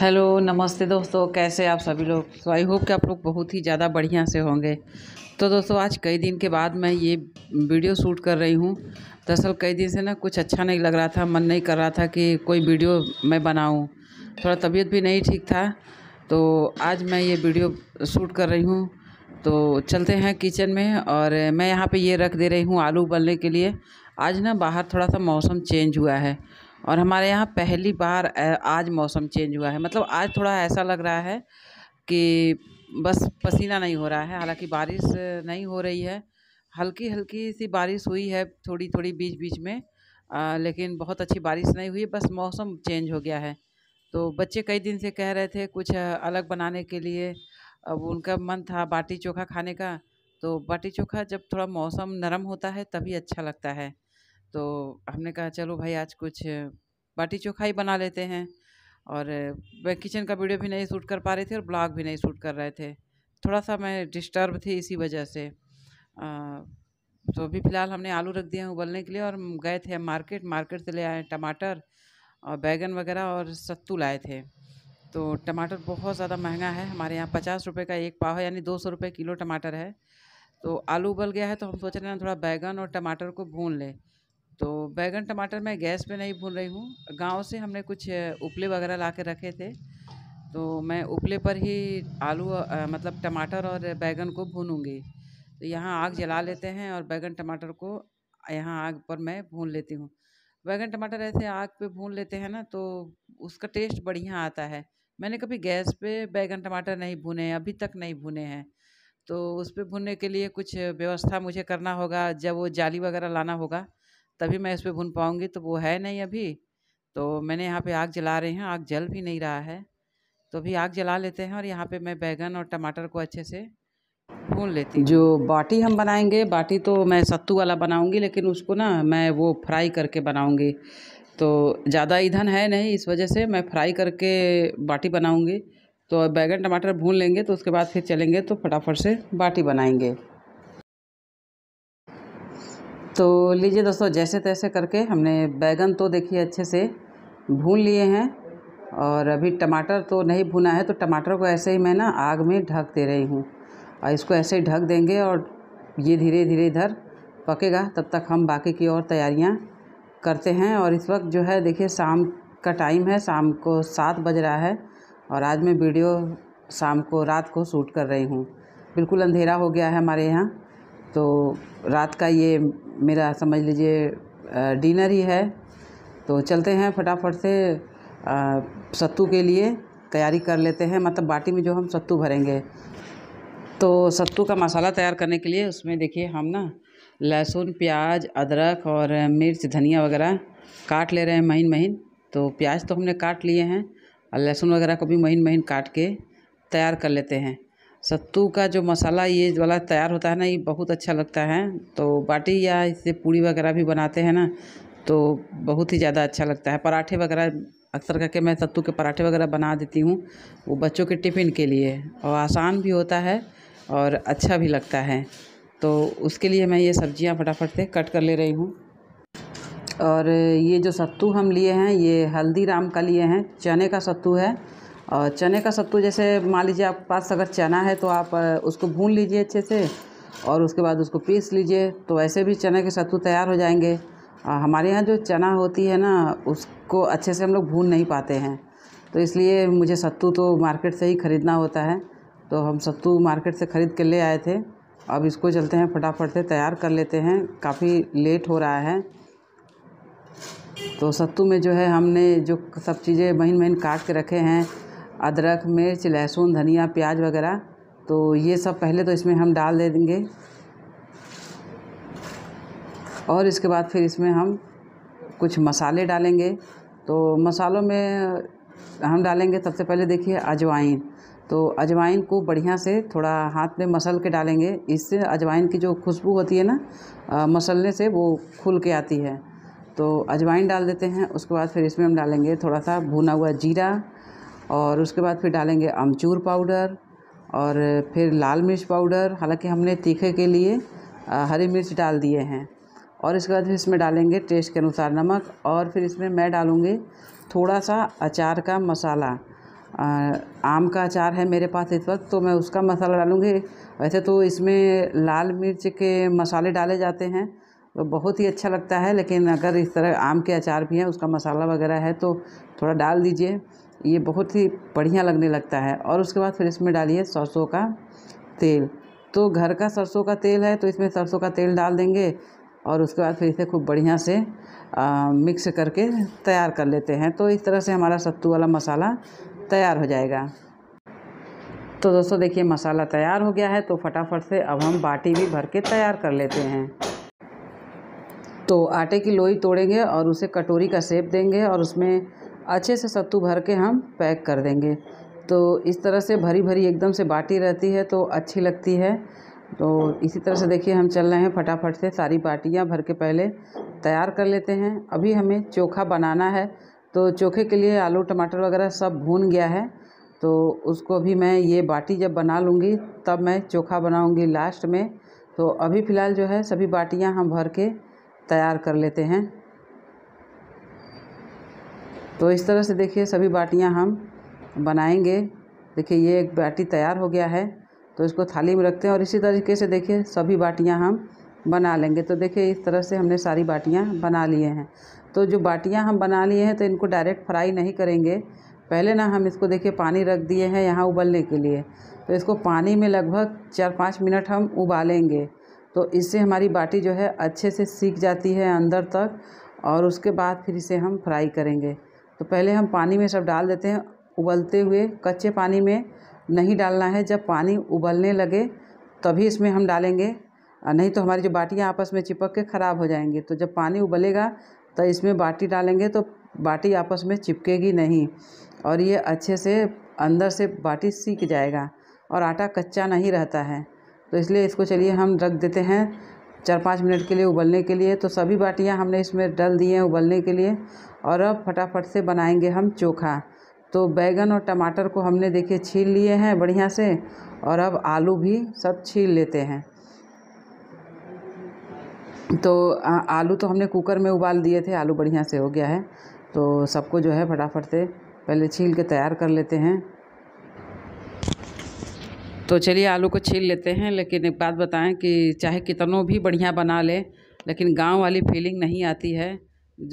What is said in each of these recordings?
hello नमस्ते दोस्तों कैसे आप सभी लोग सो आई होप कि आप लोग बहुत ही ज़्यादा बढ़िया से होंगे तो दोस्तों आज कई दिन के बाद मैं ये वीडियो शूट कर रही हूँ दरअसल कई दिन से ना कुछ अच्छा नहीं लग रहा था मन नहीं कर रहा था कि कोई वीडियो मैं बनाऊँ थोड़ा तबीयत भी नहीं ठीक था तो आज मैं ये वीडियो शूट कर रही हूँ तो चलते हैं किचन में और मैं यहाँ पर ये रख दे रही हूँ आलू उबलने के लिए आज ना बाहर थोड़ा सा मौसम चेंज हुआ है और हमारे यहाँ पहली बार आज मौसम चेंज हुआ है मतलब आज थोड़ा ऐसा लग रहा है कि बस पसीना नहीं हो रहा है हालांकि बारिश नहीं हो रही है हल्की हल्की सी बारिश हुई है थोड़ी थोड़ी बीच बीच में आ, लेकिन बहुत अच्छी बारिश नहीं हुई बस मौसम चेंज हो गया है तो बच्चे कई दिन से कह रहे थे कुछ अलग बनाने के लिए अब उनका मन था बाटी चोखा खाने का तो बाटी चोखा जब थोड़ा मौसम नरम होता है तभी अच्छा लगता है तो हमने कहा चलो भाई आज कुछ बाटी चोखा ही बना लेते हैं और वह किचन का वीडियो भी नहीं शूट कर पा रहे थे और ब्लॉग भी नहीं शूट कर रहे थे थोड़ा सा मैं डिस्टर्ब थी इसी वजह से आ, तो अभी फ़िलहाल हमने आलू रख दिए हैं उबलने के लिए और गए थे मार्केट मार्केट से ले आए टमाटर और बैगन वगैरह और सत्तू लाए थे तो टमाटर बहुत ज़्यादा महंगा है हमारे यहाँ पचास रुपये का एक पाव है यानी दो सौ रुपये किलो टमाटर है तो आलू उबल गया है तो हम सोच रहे हैं थोड़ा बैगन और टमाटर को भून लें तो बैगन टमाटर मैं गैस पे नहीं भून रही हूँ गांव से हमने कुछ उपले वगैरह ला के रखे थे तो मैं उपले पर ही आलू मतलब टमाटर और बैगन को भूनूँगी तो यहाँ आग जला लेते हैं और बैगन टमाटर को यहाँ आग पर मैं भून लेती हूँ बैगन टमाटर ऐसे आग पे भून लेते हैं ना तो उसका टेस्ट बढ़िया आता है मैंने कभी गैस पे बैगन टमाटर नहीं भुने अभी तक नहीं भुने हैं तो उस पर भुनने के लिए कुछ व्यवस्था मुझे करना होगा जब वो जाली वगैरह लाना होगा तभी मैं इस पर भून पाऊँगी तो वो है नहीं अभी तो मैंने यहाँ पे आग जला रही हैं आग जल भी नहीं रहा है तो अभी आग जला लेते हैं और यहाँ पे मैं बैगन और टमाटर को अच्छे से भून लेती हूँ जो बाटी हम बनाएंगे बाटी तो मैं सत्तू वाला बनाऊँगी लेकिन उसको ना मैं वो फ्राई करके बनाऊँगी तो ज़्यादा ईंधन है नहीं इस वजह से मैं फ्राई करके बाटी बनाऊँगी तो बैगन टमाटर भून लेंगे तो उसके बाद फिर चलेंगे तो फटाफट से बाटी बनाएंगे तो लीजिए दोस्तों जैसे तैसे करके हमने बैगन तो देखिए अच्छे से भून लिए हैं और अभी टमाटर तो नहीं भुना है तो टमाटर को ऐसे ही मैं ना आग में ढक दे रही हूँ और इसको ऐसे ही ढक देंगे और ये धीरे धीरे इधर पकेगा तब तक हम बाकी की और तैयारियाँ करते हैं और इस वक्त जो है देखिए शाम का टाइम है शाम को सात बज रहा है और आज मैं वीडियो शाम को रात को शूट कर रही हूँ बिल्कुल अंधेरा हो गया है हमारे यहाँ तो रात का ये मेरा समझ लीजिए डिनर ही है तो चलते हैं फटाफट से सत्तू के लिए तैयारी कर लेते हैं मतलब बाटी में जो हम सत्तू भरेंगे तो सत्तू का मसाला तैयार करने के लिए उसमें देखिए हम ना लहसुन प्याज अदरक और मिर्च धनिया वगैरह काट ले रहे हैं महीन महीन तो प्याज तो हमने काट लिए हैं और लहसुन वगैरह को भी महीन महीन काट के तैयार कर लेते हैं सत्तू का जो मसाला ये वाला तैयार होता है ना ये बहुत अच्छा लगता है तो बाटी या इससे पूड़ी वगैरह भी बनाते हैं ना तो बहुत ही ज़्यादा अच्छा लगता है पराठे वगैरह अक्सर करके मैं सत्तू के पराठे वगैरह बना देती हूँ वो बच्चों के टिफ़िन के लिए और आसान भी होता है और अच्छा भी लगता है तो उसके लिए मैं ये सब्जियाँ फटाफट से कट कर ले रही हूँ और ये जो सत्तू हम लिए हैं ये हल्दीराम का लिए हैं चने का सत्तू है और चने का सत्तू जैसे मान लीजिए आपके पास अगर चना है तो आप उसको भून लीजिए अच्छे से और उसके बाद उसको पीस लीजिए तो वैसे भी चने के सत्तू तैयार हो जाएंगे हमारे यहाँ जो चना होती है ना उसको अच्छे से हम लोग भून नहीं पाते हैं तो इसलिए मुझे सत्तू तो मार्केट से ही ख़रीदना होता है तो हम सत्तू मार्केट से ख़रीद के ले आए थे अब इसको चलते हैं फटाफट से तैयार कर लेते हैं काफ़ी लेट हो रहा है तो सत्तू में जो है हमने जो सब चीज़ें महीन महीन काट के रखे हैं अदरक मिर्च लहसुन धनिया प्याज वगैरह तो ये सब पहले तो इसमें हम डाल देंगे और इसके बाद फिर इसमें हम कुछ मसाले डालेंगे तो मसालों में हम डालेंगे सबसे पहले देखिए अजवाइन तो अजवाइन को बढ़िया से थोड़ा हाथ में मसल के डालेंगे इससे अजवाइन की जो खुशबू होती है ना मसलने से वो खुल के आती है तो अजवाइन डाल देते हैं उसके बाद फिर इसमें हम डालेंगे थोड़ा सा भुना हुआ जीरा और उसके बाद फिर डालेंगे अमचूर पाउडर और फिर लाल मिर्च पाउडर हालांकि हमने तीखे के लिए हरी मिर्च डाल दिए हैं और इसके बाद फिर इसमें डालेंगे टेस्ट के अनुसार नमक और फिर इसमें मैं डालूँगी थोड़ा सा अचार का मसाला आम का अचार है मेरे पास इस वक्त तो मैं उसका मसाला डालूँगी वैसे तो इसमें लाल मिर्च के मसाले डाले जाते हैं तो बहुत ही अच्छा लगता है लेकिन अगर इस तरह आम के अचार भी हैं उसका मसाला वगैरह है तो थोड़ा डाल दीजिए ये बहुत ही बढ़िया लगने लगता है और उसके बाद फिर इसमें डालिए सरसों का तेल तो घर का सरसों का तेल है तो इसमें सरसों का तेल डाल देंगे और उसके बाद फिर इसे खूब बढ़िया से आ, मिक्स करके तैयार कर लेते हैं तो इस तरह से हमारा सत्तू वाला मसाला तैयार हो जाएगा तो दोस्तों देखिए मसाला तैयार हो गया है तो फटाफट से अब हम बाटी भी भर के तैयार कर लेते हैं तो आटे की लोई तोड़ेंगे और उसे कटोरी का सेप देंगे और उसमें अच्छे से सत्तू भर के हम पैक कर देंगे तो इस तरह से भरी भरी एकदम से बाटी रहती है तो अच्छी लगती है तो इसी तरह से देखिए हम चल रहे हैं फटाफट से सारी बाटियाँ भर के पहले तैयार कर लेते हैं अभी हमें चोखा बनाना है तो चोखे के लिए आलू टमाटर वगैरह सब भून गया है तो उसको भी मैं ये बाटी जब बना लूँगी तब मैं चोखा बनाऊँगी लास्ट में तो अभी फ़िलहाल जो है सभी बाटियाँ हम भर के तैयार कर लेते हैं तो इस तरह से देखिए सभी बाटियाँ हम बनाएंगे देखिए ये एक बाटी तैयार हो गया है तो इसको थाली में रखते हैं और इसी तरीके से देखिए सभी बाटियाँ हम बना लेंगे तो देखिए इस तरह से हमने सारी बाटियाँ बना लिए हैं तो जो बाटियाँ हम बना लिए हैं तो इनको डायरेक्ट फ्राई नहीं करेंगे पहले ना हम इसको देखिए पानी रख दिए हैं यहाँ उबलने के लिए तो इसको पानी में लगभग चार पाँच मिनट हम उबालेंगे तो इससे हमारी बाटी जो है अच्छे से सीख जाती है अंदर तक और उसके बाद फिर इसे हम फ्राई करेंगे तो पहले हम पानी में सब डाल देते हैं उबलते हुए कच्चे पानी में नहीं डालना है जब पानी उबलने लगे तभी इसमें हम डालेंगे नहीं तो हमारी जो बाटियाँ आपस में चिपक के ख़राब हो जाएंगी तो जब पानी उबलेगा तो इसमें बाटी डालेंगे तो बाटी आपस में चिपकेगी नहीं और ये अच्छे से अंदर से बाटी सीख जाएगा और आटा कच्चा नहीं रहता है तो इसलिए इसको चलिए हम रख देते हैं चार पाँच मिनट के लिए उबलने के लिए तो सभी बाटियाँ हमने इसमें डल दिए हैं उबलने के लिए और अब फटाफट से बनाएंगे हम चोखा तो बैंगन और टमाटर को हमने देखिए छील लिए हैं बढ़िया से और अब आलू भी सब छील लेते हैं तो आलू तो हमने कुकर में उबाल दिए थे आलू बढ़िया से हो गया है तो सबको जो है फटाफट से पहले छील के तैयार कर लेते हैं तो चलिए आलू को छील लेते हैं लेकिन एक बात बताएं कि चाहे कितनों भी बढ़िया बना लें लेकिन गांव वाली फीलिंग नहीं आती है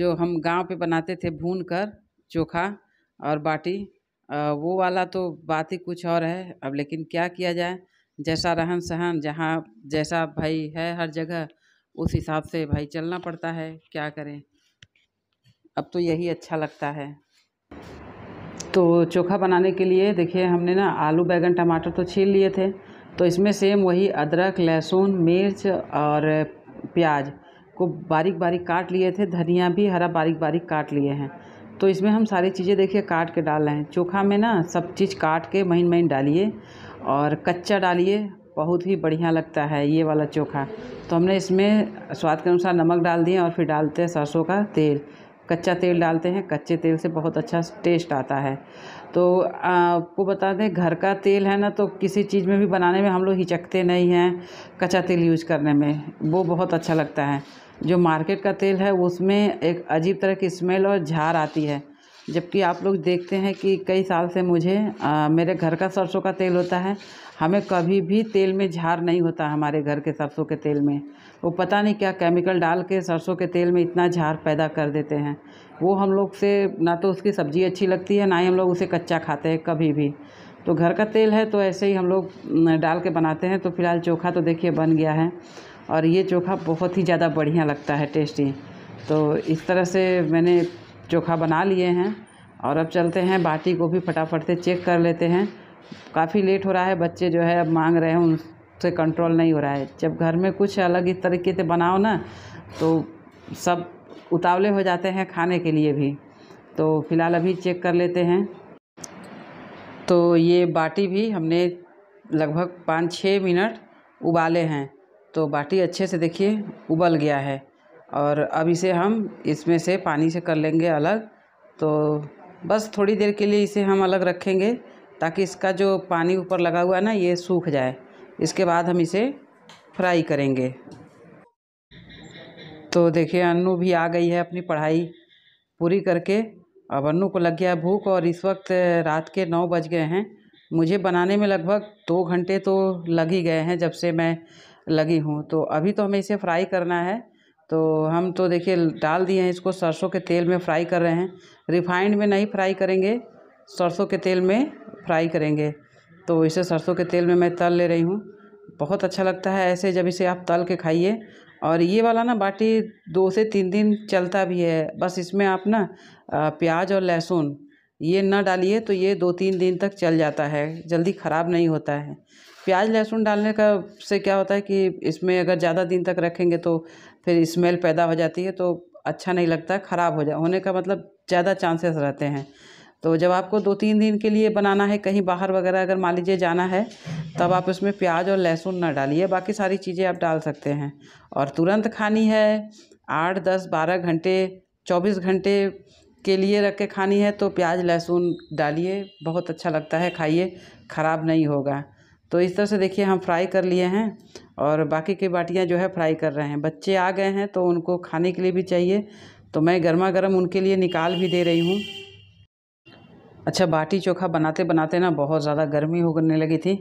जो हम गांव पे बनाते थे भून कर चोखा और बाटी वो वाला तो बात ही कुछ और है अब लेकिन क्या किया जाए जैसा रहन सहन जहाँ जैसा भाई है हर जगह उस हिसाब से भाई चलना पड़ता है क्या करें अब तो यही अच्छा लगता है तो चोखा बनाने के लिए देखिए हमने ना आलू बैगन टमाटर तो छील लिए थे तो इसमें सेम वही अदरक लहसुन मिर्च और प्याज को बारीक बारीक काट लिए थे धनिया भी हरा बारीक बारीक काट लिए हैं तो इसमें हम सारी चीज़ें देखिए काट के डाल रहे हैं चोखा में ना सब चीज़ काट के महीन महीन डालिए और कच्चा डालिए बहुत ही बढ़िया लगता है ये वाला चोखा तो हमने इसमें स्वाद के अनुसार नमक डाल दिए और फिर डालते हैं सरसों का तेल कच्चा तेल डालते हैं कच्चे तेल से बहुत अच्छा टेस्ट आता है तो आपको बता दें घर का तेल है ना तो किसी चीज़ में भी बनाने में हम लोग हिचकते नहीं हैं कच्चा तेल यूज़ करने में वो बहुत अच्छा लगता है जो मार्केट का तेल है उसमें एक अजीब तरह की स्मेल और झार आती है जबकि आप लोग देखते हैं कि कई साल से मुझे आ, मेरे घर का सरसों का तेल होता है हमें कभी भी तेल में झार नहीं होता हमारे घर के सरसों के तेल में वो पता नहीं क्या केमिकल डाल के सरसों के तेल में इतना झार पैदा कर देते हैं वो हम लोग से ना तो उसकी सब्ज़ी अच्छी लगती है ना ही हम लोग उसे कच्चा खाते हैं कभी भी तो घर का तेल है तो ऐसे ही हम लोग डाल के बनाते हैं तो फिलहाल चोखा तो देखिए बन गया है और ये चोखा बहुत ही ज़्यादा बढ़िया लगता है टेस्टी तो इस तरह से मैंने चोखा बना लिए हैं और अब चलते हैं बाटी को भी फटाफट से चेक कर लेते हैं काफ़ी लेट हो रहा है बच्चे जो है अब मांग रहे हैं उनसे कंट्रोल नहीं हो रहा है जब घर में कुछ अलग इस तरीके से बनाओ ना तो सब उतावले हो जाते हैं खाने के लिए भी तो फ़िलहाल अभी चेक कर लेते हैं तो ये बाटी भी हमने लगभग पाँच छः मिनट उबाले हैं तो बाटी अच्छे से देखिए उबल गया है और अब इसे हम इसमें से पानी से कर लेंगे अलग तो बस थोड़ी देर के लिए इसे हम अलग रखेंगे ताकि इसका जो पानी ऊपर लगा हुआ है ना ये सूख जाए इसके बाद हम इसे फ्राई करेंगे तो देखिए अन्नू भी आ गई है अपनी पढ़ाई पूरी करके अब अनु को लग गया भूख और इस वक्त रात के नौ बज गए हैं मुझे बनाने में लगभग दो घंटे तो लग ही गए हैं जब से मैं लगी हूँ तो अभी तो हमें इसे फ्राई करना है तो हम तो देखिए डाल दिए हैं इसको सरसों के तेल में फ्राई कर रहे हैं रिफाइंड में नहीं फ्राई करेंगे सरसों के तेल में फ्राई करेंगे तो इसे सरसों के तेल में मैं तल ले रही हूँ बहुत अच्छा लगता है ऐसे जब इसे आप तल के खाइए और ये वाला ना बाटी दो से तीन दिन चलता भी है बस इसमें आप ना प्याज और लहसुन ये ना डालिए तो ये दो तीन दिन तक चल जाता है जल्दी ख़राब नहीं होता है प्याज लहसुन डालने का से क्या होता है कि इसमें अगर ज़्यादा दिन तक रखेंगे तो फिर स्मेल पैदा हो जाती है तो अच्छा नहीं लगता ख़राब हो जा होने का मतलब ज़्यादा चांसेस रहते हैं तो जब आपको दो तीन दिन के लिए बनाना है कहीं बाहर वगैरह अगर मान लीजिए जाना है तब आप उसमें प्याज और लहसुन ना डालिए बाकी सारी चीज़ें आप डाल सकते हैं और तुरंत खानी है आठ दस बारह घंटे चौबीस घंटे के लिए रख के खानी है तो प्याज लहसुन डालिए बहुत अच्छा लगता है खाइए ख़राब नहीं होगा तो इस तरह से देखिए हम फ्राई कर लिए हैं और बाकी की बाटियाँ जो है फ्राई कर रहे हैं बच्चे आ गए हैं तो उनको खाने के लिए भी चाहिए तो मैं गर्मा गर्म उनके लिए निकाल भी दे रही हूँ अच्छा बाटी चोखा बनाते बनाते ना बहुत ज़्यादा गर्मी होने लगी थी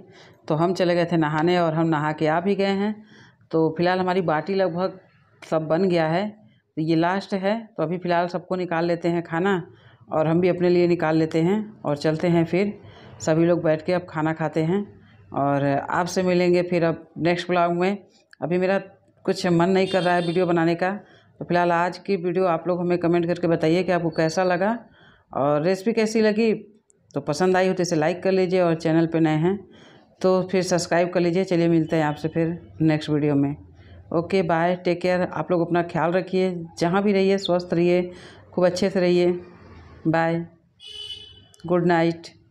तो हम चले गए थे नहाने और हम नहा के आ भी गए हैं तो फ़िलहाल हमारी बाटी लगभग सब बन गया है तो ये लास्ट है तो अभी फ़िलहाल सबको निकाल लेते हैं खाना और हम भी अपने लिए निकाल लेते हैं और चलते हैं फिर सभी लोग बैठ के अब खाना खाते हैं और आपसे मिलेंगे फिर अब नेक्स्ट ब्लॉग में अभी मेरा कुछ मन नहीं कर रहा है वीडियो बनाने का तो फिलहाल आज की वीडियो आप लोग हमें कमेंट करके बताइए कि आपको कैसा लगा और रेसिपी कैसी लगी तो पसंद आई हो तो इसे लाइक कर लीजिए और चैनल पर नए हैं तो फिर सब्सक्राइब कर लीजिए चलिए मिलते हैं आपसे फिर नेक्स्ट वीडियो में ओके बाय टेक केयर आप लोग अपना ख्याल रखिए जहाँ भी रहिए स्वस्थ रहिए खूब अच्छे से रहिए बाय गुड नाइट